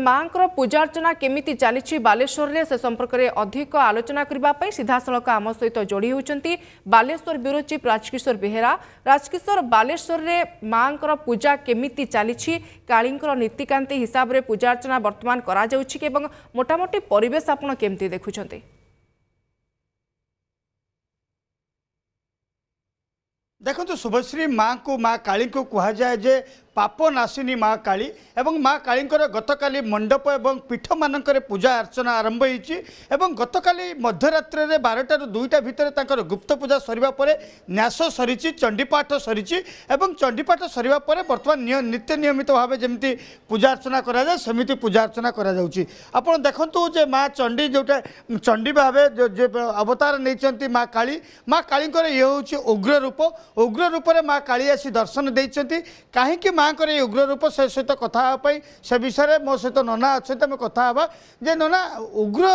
ମାଙ୍କର ପୂଜା ଅର୍ଚ୍ଚନା କେମିତି ଚାଲିଛି ବାଲେଶ୍ୱରରେ ସେ ସମ୍ପର୍କରେ ଅଧିକ ଆଲୋଚନା କରିବା ପାଇଁ ସିଧାସଳଖ ଆମ ସହିତ ଯୋଡ଼ି ହେଉଛନ୍ତି ବାଲେଶ୍ୱର ବ୍ୟୁରୋ ଚିଫ୍ ରାଜକିଶୋର ବେହେରା ରାଜକିଶୋର ବାଲେଶ୍ୱରରେ ମାଙ୍କର ପୂଜା କେମିତି ଚାଲିଛି କାଳୀଙ୍କର ନୀତିକାନ୍ତି ହିସାବରେ ପୂଜା ଅର୍ଚ୍ଚନା ବର୍ତ୍ତମାନ କରାଯାଉଛି କି ଏବଂ ମୋଟାମୋଟି ପରିବେଶ ଆପଣ କେମିତି ଦେଖୁଛନ୍ତି ଦେଖନ୍ତୁ ଶୁଭଶ୍ରୀ ମାଙ୍କୁ ମା କାଳୀଙ୍କୁ କୁହାଯାଏ ଯେ ପାପ ନାଶିନୀ ମା କାଳୀ ଏବଂ ମା କାଳୀଙ୍କର ଗତକାଲି ମଣ୍ଡପ ଏବଂ ପୀଠମାନଙ୍କରେ ପୂଜା ଅର୍ଚ୍ଚନା ଆରମ୍ଭ ହୋଇଛି ଏବଂ ଗତକାଲି ମଧ୍ୟରାତ୍ରରେ ବାରଟାରୁ ଦୁଇଟା ଭିତରେ ତାଙ୍କର ଗୁପ୍ତ ପୂଜା ସରିବା ପରେ ନ୍ୟାସ ସରିଛି ଚଣ୍ଡୀପାଠ ସରିଛି ଏବଂ ଚଣ୍ଡୀପାଠ ସରିବା ପରେ ବର୍ତ୍ତମାନ ନିତ୍ୟ ନିୟମିତ ଭାବେ ଯେମିତି ପୂଜା ଅର୍ଚ୍ଚନା କରାଯାଏ ସେମିତି ପୂଜା ଅର୍ଚ୍ଚନା କରାଯାଉଛି ଆପଣ ଦେଖନ୍ତୁ ଯେ ମା ଚଣ୍ଡୀ ଯେଉଁଟା ଚଣ୍ଡୀ ଭାବେ ଅବତାର ନେଇଛନ୍ତି ମା କାଳୀ ମା କାଳୀଙ୍କର ଇଏ ହେଉଛି ଉଗ୍ର ରୂପ ଉଗ୍ର ରୂପରେ ମା କାଳୀ ଆସି ଦର୍ଶନ ଦେଇଛନ୍ତି କାହିଁକି ମାଆଙ୍କର ଏଇ ଉଗ୍ର ରୂପ ସେ ସହିତ କଥା ହେବା ପାଇଁ ସେ ବିଷୟରେ ମୋ ସହିତ ନନା ଅଛନ୍ତି ଆମେ କଥା ହେବା ଯେ ନନା ଉଗ୍ର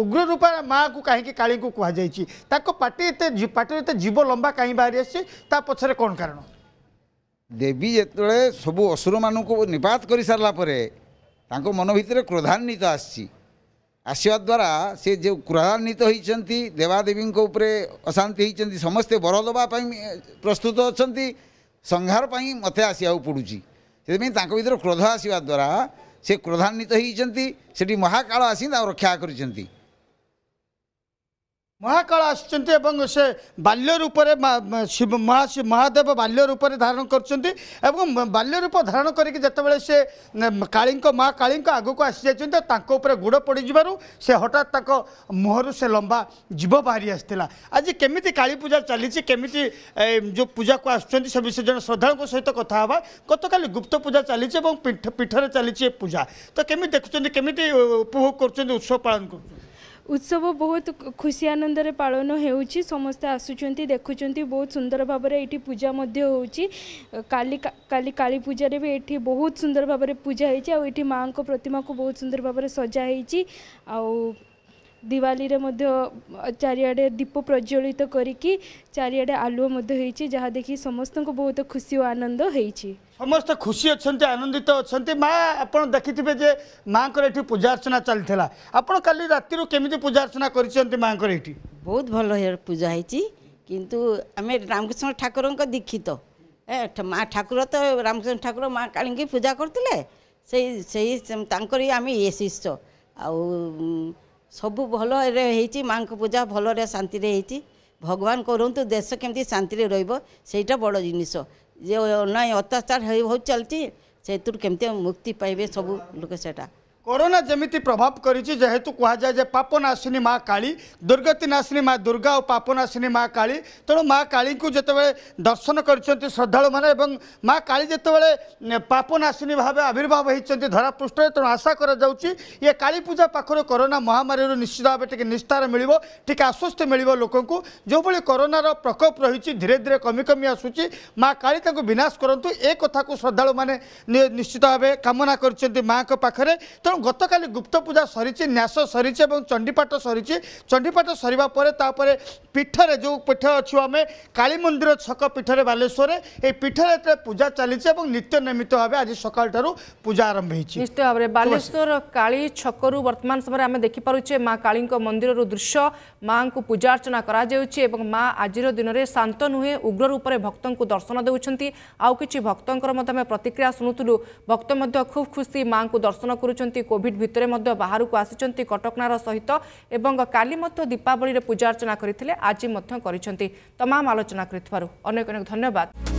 ଉଗ୍ର ରୂପା ମାଆକୁ କାହିଁକି କାଳୀଙ୍କୁ କୁହାଯାଇଛି ତାଙ୍କ ପାଟି ଏତେ ପାଟିରୁ ଏତେ ଜୀବ ଲମ୍ବା କାହିଁ ବାହାରି ଆସିଛି ତା ପଛରେ କ'ଣ କାରଣ ଦେବୀ ଯେତେବେଳେ ସବୁ ଅସୁରମାନଙ୍କୁ ନିପାତ କରିସାରିଲା ପରେ ତାଙ୍କ ମନ ଭିତରେ କ୍ରୋଧାନ୍ୱିତ ଆସିଛି ଆସିବା ଦ୍ୱାରା ସେ ଯେଉଁ କ୍ରୋଧାନ୍ୱିତ ହୋଇଛନ୍ତି ଦେବାଦେବୀଙ୍କ ଉପରେ ଅଶାନ୍ତି ହୋଇଛନ୍ତି ସମସ୍ତେ ବର ଦେବା ପାଇଁ ପ୍ରସ୍ତୁତ ଅଛନ୍ତି ସଂହାର ପାଇଁ ମୋତେ ଆସିବାକୁ ପଡ଼ୁଛି ସେଥିପାଇଁ ତାଙ୍କ ଭିତରେ କ୍ରୋଧ ଆସିବା ଦ୍ୱାରା ସେ କ୍ରୋଧାନ୍ୱିତ ହୋଇଛନ୍ତି ସେଠି ମହାକାଳ ଆସି ତାଙ୍କୁ ରକ୍ଷା କରିଛନ୍ତି ମହାକାଳ ଆସିଛନ୍ତି ଏବଂ ସେ ବାଲ୍ୟ ରୂପରେ ମହାଦେବ ବାଲ୍ୟ ରୂପରେ ଧାରଣ କରୁଛନ୍ତି ଏବଂ ବାଲ୍ୟ ରୂପ ଧାରଣ କରିକି ଯେତେବେଳେ ସେ କାଳୀଙ୍କ ମା କାଳୀଙ୍କ ଆଗକୁ ଆସିଯାଇଛନ୍ତି ତାଙ୍କ ଉପରେ ଗୋଡ଼ ପଡ଼ିଯିବାରୁ ସେ ହଠାତ୍ ତାଙ୍କ ମୁହଁରୁ ସେ ଲମ୍ବା ଜୀବ ବାହାରି ଆସିଥିଲା ଆଜି କେମିତି କାଳୀ ପୂଜା ଚାଲିଛି କେମିତି ଯେଉଁ ପୂଜାକୁ ଆସୁଛନ୍ତି ସେ ବିଷୟରେ ଜଣେ ଶ୍ରଦ୍ଧାଳୁଙ୍କ ସହିତ କଥା ହେବା ଗତକାଲି ଗୁପ୍ତ ପୂଜା ଚାଲିଛି ଏବଂ ପୀଠରେ ଚାଲିଛି ଏ ପୂଜା ତ କେମିତି ଦେଖୁଛନ୍ତି କେମିତି ଉପଭୋଗ କରୁଛନ୍ତି ଉତ୍ସବ ପାଳନ উৎসব বহুত খুশি আনন্দরে পালন হেউচি সমস্তে আসুচন্তি দেখুচন্তি বহুত সুন্দর ভাবরে এটি পূজা মধ্যে হউচি কালি কালি কালী পূজারে বি এটি বহুত সুন্দর ভাবরে পূজা হয়েছে আর এটি মাঙ্ক প্রতিমাকে বহুত সুন্দর ভাবরে সজা হয়েছে আর ଦିୱାଲିରେ ମଧ୍ୟ ଚାରିଆଡ଼େ ଦୀପ ପ୍ରଜ୍ୱଳିତ କରିକି ଚାରିଆଡ଼େ ଆଲୁଅ ମଧ୍ୟ ହେଇଛି ଯାହା ଦେଖି ସମସ୍ତଙ୍କୁ ବହୁତ ଖୁସି ଓ ଆନନ୍ଦ ହେଇଛି ସମସ୍ତେ ଖୁସି ଅଛନ୍ତି ଆନନ୍ଦିତ ଅଛନ୍ତି ମା ଆପଣ ଦେଖିଥିବେ ଯେ ମାଙ୍କର ଏଠି ପୂଜା ଅର୍ଚ୍ଚନା ଚାଲିଥିଲା ଆପଣ କାଲି ରାତିରୁ କେମିତି ପୂଜା ଅର୍ଚ୍ଚନା କରିଛନ୍ତି ମାଙ୍କର ଏଠି ବହୁତ ଭଲ ପୂଜା ହେଇଛି କିନ୍ତୁ ଆମେ ରାମକୃଷ୍ଣ ଠାକୁରଙ୍କ ଦୀକ୍ଷିତ ମା ଠାକୁର ତ ରାମକୃଷ୍ଣ ଠାକୁର ମା କାଳିଙ୍ଗୀ ପୂଜା କରୁଥିଲେ ସେଇ ସେଇ ତାଙ୍କରି ଆମେ ଇଏ ଶିଷ୍ୟ ଆଉ ସବୁ ଭଲରେ ହେଇଛି ମାଆଙ୍କ ପୂଜା ଭଲରେ ଶାନ୍ତିରେ ହେଇଛି ଭଗବାନ କରନ୍ତୁ ଦେଶ କେମିତି ଶାନ୍ତିରେ ରହିବ ସେଇଟା ବଡ଼ ଜିନିଷ ଯେ ନାଇଁ ଅତ୍ୟାଚାର ହେଉ ଚାଲିଛି ସେଥିରୁ କେମିତି ମୁକ୍ତି ପାଇବେ ସବୁ ଲୋକ ସେଇଟା করোনা যেমিতি প্রভাব করেছে যেহেতু কুহযায় যে পাপনাশিনী মা কালী দুর্গতিনাশিনী মা দুর্গা ও পাপনাশিনী মা কালী তেমন মা কালীকে যেতবে দর্শন করছেন শ্রদ্ধাড়ু মানে এবং মা কালী যেতবে পাপনাশিনী ভাবে আবির্ভাব হয়েছেন ধরাপৃষ্ঠে তেমন আশা করা যাচ্ছে ইয়ে কালী পূজা পাখর করোনা মহামারীর নিশ্চিত ভাবে টিকি নিষ্ঠার মিলব টিকি আশ্বস্তি মিলব লোকঙ্ যেভাবে করোনার প্রকোপ রয়েছে ধীরে ধীরে কমি কমি আসুচি মা কালী তাকে বিনাশ করতু এ কথা শ্রদ্ধাড়ু মানে নিশ্চিত ভাবে কামনা করছেন মা পাখে তেমন ତେଣୁ ଗତକାଲି ଗୁପ୍ତ ପୂଜା ସରିଛି ନ୍ୟାସ ସରିଛି ଏବଂ ଚଣ୍ଡୀପାଠ ସରିଛି ଚଣ୍ଡୀପାଠ ସରିବା ପରେ ତାପରେ ପୀଠରେ ଯେଉଁ ପୀଠ ଅଛୁ ଆମେ କାଳୀ ମନ୍ଦିର ଛକ ପୀଠରେ ବାଲେଶ୍ୱରରେ ଏହି ପୀଠରେ ଯେତେବେଳେ ପୂଜା ଚାଲିଛି ଏବଂ ନିତ୍ୟ ନିୟମିତ ଭାବେ ଆଜି ସକାଳଠାରୁ ପୂଜା ଆରମ୍ଭ ହେଇଛି ନିଶ୍ଚିତ ଭାବରେ ବାଲେଶ୍ୱର କାଳୀ ଛକରୁ ବର୍ତ୍ତମାନ ସମୟରେ ଆମେ ଦେଖିପାରୁଛେ ମା କାଳୀଙ୍କ ମନ୍ଦିରରୁ ଦୃଶ୍ୟ ମାଙ୍କୁ ପୂଜା ଅର୍ଚ୍ଚନା କରାଯାଉଛି ଏବଂ ମା ଆଜିର ଦିନରେ ଶାନ୍ତ ନୁହେଁ ଉଗ୍ର ରୂପରେ ଭକ୍ତଙ୍କୁ ଦର୍ଶନ ଦେଉଛନ୍ତି ଆଉ କିଛି ଭକ୍ତଙ୍କର ମଧ୍ୟ ଆମେ ପ୍ରତିକ୍ରିୟା ଶୁଣୁଥିଲୁ ଭକ୍ତ ମଧ୍ୟ ଖୁବ୍ ଖୁସି ମାଙ୍କୁ ଦର୍ଶନ କରୁଛନ୍ତି କୋଭିଡ୍ ଭିତରେ ମଧ୍ୟ ବାହାରକୁ ଆସିଛନ୍ତି କଟକଣାର ସହିତ ଏବଂ କାଲି ମଧ୍ୟ ଦୀପାବଳିରେ ପୂଜାର୍ଚ୍ଚନା କରିଥିଲେ ଆଜି ମଧ୍ୟ କରିଛନ୍ତି ତମାମ ଆଲୋଚନା କରିଥିବାରୁ ଅନେକ ଅନେକ ଧନ୍ୟବାଦ